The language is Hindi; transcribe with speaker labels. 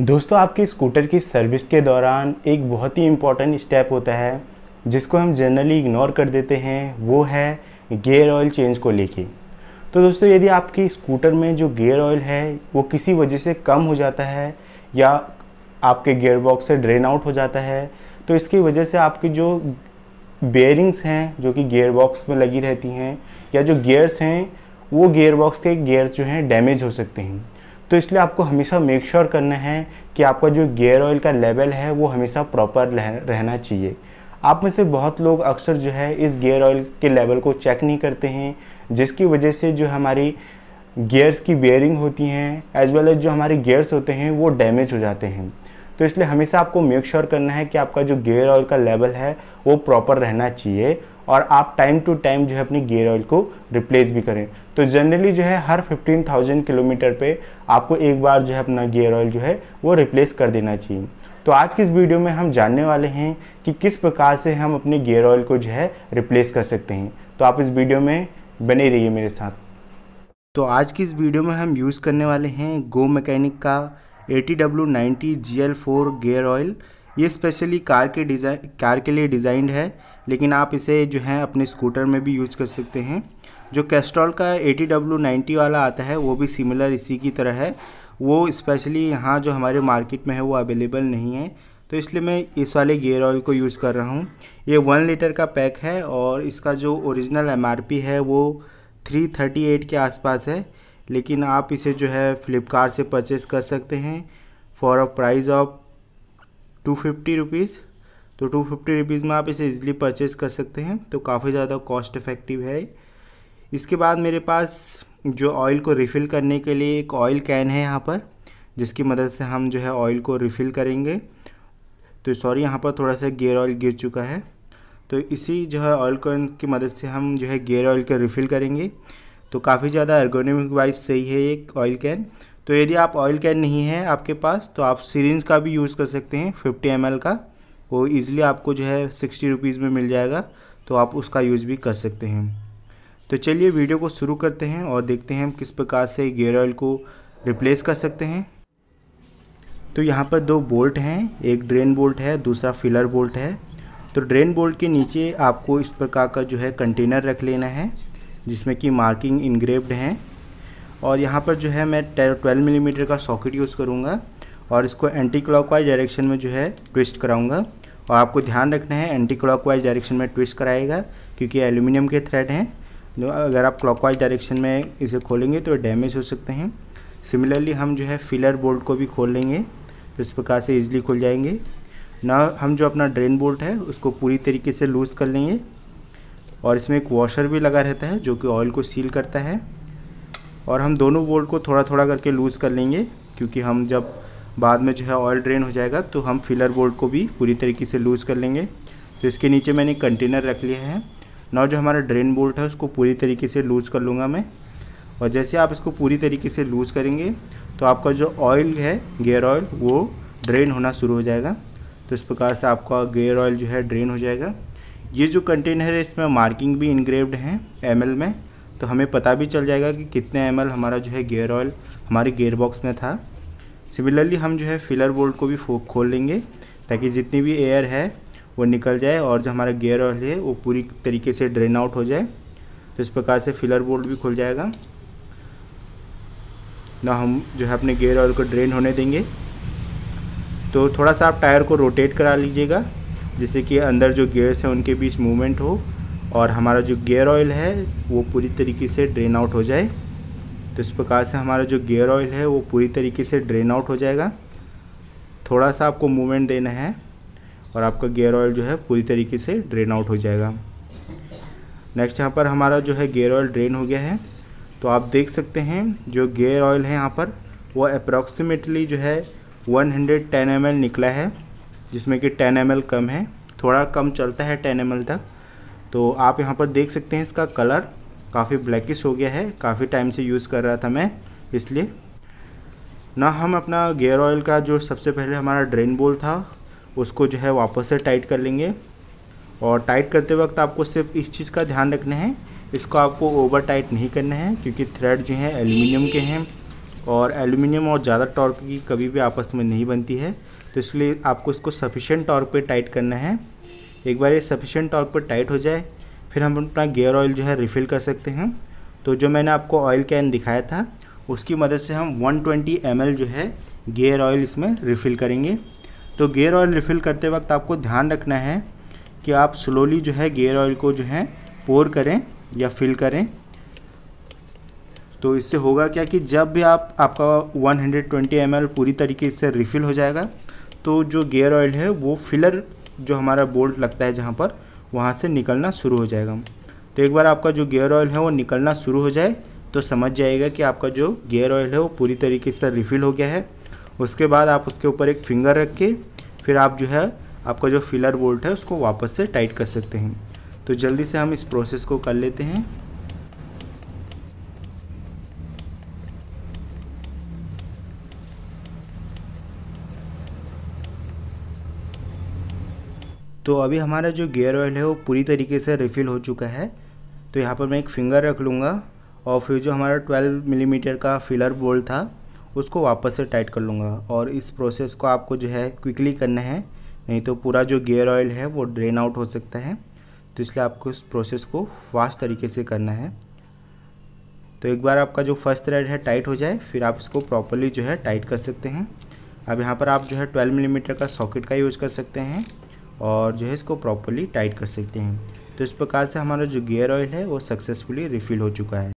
Speaker 1: दोस्तों आपकी स्कूटर की सर्विस के दौरान एक बहुत ही इम्पॉर्टेंट स्टेप होता है जिसको हम जनरली इग्नोर कर देते हैं वो है गेयर ऑयल चेंज को लेके तो दोस्तों यदि आपकी स्कूटर में जो गेयर ऑयल है वो किसी वजह से कम हो जाता है या आपके गेयर बॉक्स से ड्रेन आउट हो जाता है तो इसकी वजह से आपकी जो बेयरिंग्स हैं जो कि गेयर बॉक्स में लगी रहती हैं या जो गेयर्स हैं वो गेयर बॉक्स के गेयर जो हैं डैमेज हो सकते हैं तो इसलिए आपको हमेशा मेक श्योर sure करना है कि आपका जो गेयर ऑयल का लेवल है वो हमेशा प्रॉपर रहना चाहिए आप में से बहुत लोग अक्सर जो है इस गेयर ऑयल के लेवल को चेक नहीं करते हैं जिसकी वजह से जो हमारी गेयर्स की बेयरिंग होती हैं एज वेल एज जो हमारे गेयर्स होते हैं वो डैमेज हो जाते हैं तो इसलिए हमेशा आपको मेक श्योर sure करना है कि आपका जो गेयर ऑयल का लेवल है वो प्रॉपर रहना चाहिए और आप टाइम टू टाइम जो है अपनी गेयर ऑयल को रिप्लेस भी करें तो जनरली जो है हर 15,000 किलोमीटर पे आपको एक बार जो है अपना गेयर ऑयल जो है वो रिप्लेस कर देना चाहिए तो आज की इस वीडियो में हम जानने वाले हैं कि किस प्रकार से हम अपने गेयर ऑयल को जो है रिप्लेस कर सकते हैं तो आप इस वीडियो में बने रहिए मेरे साथ तो आज की इस वीडियो में हम यूज़ करने वाले हैं गो मैकेनिक का A T W ninety G L four gear oil ये स्पेशली कार के डिज़ाइन कार के लिए डिज़ाइंड है लेकिन आप इसे जो है अपने स्कूटर में भी यूज़ कर सकते हैं जो कैस्ट्रॉल का टी डब्ल्यू नाइन्टी वाला आता है वो भी सिमिलर इसी की तरह है वो स्पेशली यहाँ जो हमारे मार्केट में है वो अवेलेबल नहीं है तो इसलिए मैं इस वाले गियर ऑयल को यूज़ कर रहा हूँ ये वन लीटर का पैक है और इसका जो ओरिजिनल एम है वो थ्री थर्टी एट के आसपास है लेकिन आप इसे जो है फ़्लिपकार्ट से परचेज़ कर सकते हैं for a price of two fifty rupees तो टू फिफ्टी रुपीज़ में आप इसे ईजिली परचेज कर सकते हैं तो काफ़ी ज़्यादा कॉस्ट इफ़ेक्टिव है इसके बाद मेरे पास जो ऑयल को रिफ़िल करने के लिए एक ऑयल कैन है यहाँ पर जिसकी मदद से हम जो है ऑयल को रिफ़िल करेंगे तो सॉरी यहाँ पर थोड़ा सा गेयर ऑयल गिर चुका है तो इसी जो है ऑयल कैन की मदद से हम जो है गेयर ऑयल का रिफ़िल करेंगे तो काफ़ी ज़्यादा एर्गोनॉमिक वाइज सही है एक ऑयल कैन तो यदि आप ऑयल कैन नहीं है आपके पास तो आप सीरेंज का भी यूज़ कर सकते हैं 50 एम का वो ईज़िली आपको जो है सिक्सटी रुपीज़ में मिल जाएगा तो आप उसका यूज़ भी कर सकते हैं तो चलिए वीडियो को शुरू करते हैं और देखते हैं हम किस प्रकार से गेयर ऑयल को रिप्लेस कर सकते हैं तो यहाँ पर दो बोल्ट हैं एक ड्रेन बोल्ट है दूसरा फिलर बोल्ट है तो ड्रेन बोल्ट के नीचे आपको इस प्रकार का जो है कंटेनर रख लेना है जिसमें कि मार्किंग इनग्रेव्ड हैं और यहाँ पर जो है मैं ट्वेल्व मिलीमीटर का सॉकेट यूज़ करूँगा और इसको एंटी क्लॉकवाइज डायरेक्शन में जो है ट्विस्ट कराऊंगा और आपको ध्यान रखना है एंटी क्लॉकवाइज डायरेक्शन में ट्विस्ट कराएगा क्योंकि एल्यूमिनियम के थ्रेड हैं जो अगर आप क्लॉकवाइज डायरेक्शन में इसे खोलेंगे तो डैमेज हो सकते हैं सिमिलरली हम जो है फिलर बोल्ट को भी खोल लेंगे तो इस प्रकार से ईजिली खुल जाएंगे ना हम जो अपना ड्रेन बोल्ट है उसको पूरी तरीके से लूज़ कर लेंगे और इसमें एक वॉशर भी लगा रहता है जो कि ऑयल को सील करता है और हम दोनों बोल्ट को थोड़ा थोड़ा करके लूज़ कर लेंगे क्योंकि हम जब बाद में जो है ऑयल ड्रेन हो जाएगा तो हम फिलर बोल्ट को भी पूरी तरीके से लूज़ कर लेंगे तो इसके नीचे मैंने कंटेनर रख लिया है नौ जो हमारा ड्रेन बोल्ट है उसको पूरी तरीके से लूज़ कर लूँगा मैं और जैसे आप इसको पूरी तरीके से लूज़ करेंगे तो आपका जो ऑयल है गेयर ऑयल वो ड्रेन होना शुरू हो जाएगा तो इस प्रकार से आपका गेयर ऑयल जो है ड्रेन हो जाएगा ये जो कंटेनर है इसमें मार्किंग भी इनग्रेव्ड हैं एम में तो हमें पता भी चल जाएगा कि कितने एम हमारा जो है गेयर ऑयल हमारे गेयर बॉक्स में था सिमिलरली हम जो है फिलर बोल्ट को भी खोल लेंगे ताकि जितनी भी एयर है वो निकल जाए और जो हमारा गेयर ऑयल है वो पूरी तरीके से ड्रेन आउट हो जाए तो इस प्रकार से फिलर बोल्ट भी खुल जाएगा ना हम जो है अपने गेयर ऑयल को ड्रेन होने देंगे तो थोड़ा सा आप टायर को रोटेट करा लीजिएगा जिससे कि अंदर जो गेयर्स हैं उनके बीच मूवमेंट हो और हमारा जो गेयर ऑयल है वो पूरी तरीके से ड्रेन आउट हो जाए तो इस प्रकार से हमारा जो गियर ऑयल है वो पूरी तरीके से ड्रेन आउट हो जाएगा थोड़ा सा आपको मूवमेंट देना है और आपका गियर ऑयल जो है पूरी तरीके से ड्रेन आउट हो जाएगा नेक्स्ट यहाँ पर हमारा जो है गेयर ऑयल ड्रेन हो गया है तो आप देख सकते हैं जो गेयर ऑयल है यहाँ पर वो अप्रॉक्सीमेटली जो है 110 हंड्रेड निकला है जिसमें कि 10 एम कम है थोड़ा कम चलता है 10 एम तक तो आप यहाँ पर देख सकते हैं इसका कलर काफ़ी ब्लैकिश हो गया है काफ़ी टाइम से यूज़ कर रहा था मैं इसलिए ना हम अपना गेयर ऑयल का जो सबसे पहले हमारा ड्रेन बोल था उसको जो है वापस से टाइट कर लेंगे और टाइट करते वक्त आपको सिर्फ इस चीज़ का ध्यान रखना है इसको आपको ओवर टाइट नहीं करना है क्योंकि थ्रेड जो हैं एल्यूमिनियम के हैं और एल्यूमिनियम और ज़्यादा टॉर्क की कभी भी आपस में नहीं बनती है तो इसलिए आपको इसको सफिशेंट टॉर्क पर टाइट करना है एक बार ये सफिशेंट टॉर्क पर टाइट हो जाए फिर हम अपना गेयर ऑयल जो है रिफ़िल कर सकते हैं तो जो मैंने आपको ऑयल कैन दिखाया था उसकी मदद से हम 120 ट्वेंटी जो है गेयर ऑयल इसमें रिफ़िल करेंगे तो गेयर ऑयल रिफ़िल करते वक्त आपको ध्यान रखना है कि आप स्लोली जो है गेयर ऑयल को जो है पोर करें या फिल करें तो इससे होगा क्या कि जब भी आप आपका 120 हंड्रेड पूरी तरीके से रिफ़िल हो जाएगा तो जो गेयर ऑयल है वो फिलर जो हमारा बोल्ट लगता है जहाँ पर वहाँ से निकलना शुरू हो जाएगा तो एक बार आपका जो गेयर ऑयल है वो निकलना शुरू हो जाए तो समझ जाएगा कि आपका जो गेयर ऑयल है वो पूरी तरीके से रिफ़िल हो गया है उसके बाद आप उसके ऊपर एक फिंगर रख के फिर आप जो है आपका जो फिलर बोल्ट है उसको वापस से टाइट कर सकते हैं तो जल्दी से हम इस प्रोसेस को कर लेते हैं तो अभी हमारा जो गियर ऑयल है वो पूरी तरीके से रिफ़िल हो चुका है तो यहाँ पर मैं एक फिंगर रख लूँगा और फिर जो हमारा 12 मिलीमीटर mm का फिलर बोल्ट था उसको वापस से टाइट कर लूँगा और इस प्रोसेस को आपको जो है क्विकली करना है नहीं तो पूरा जो गेयर ऑयल है वो ड्रेन आउट हो सकता है तो इसलिए आपको इस प्रोसेस को फास्ट तरीके से करना है तो एक बार आपका जो फर्स्ट थ्रेड है टाइट हो जाए फिर आप इसको प्रॉपरली जो है टाइट कर सकते हैं अब यहाँ पर आप जो है 12 मिलीमीटर mm का सॉकेट का यूज़ कर सकते हैं और जो है इसको प्रॉपरली टाइट कर सकते हैं तो इस प्रकार से हमारा जो गियर ऑयल है वो सक्सेसफुली रिफ़िल हो चुका है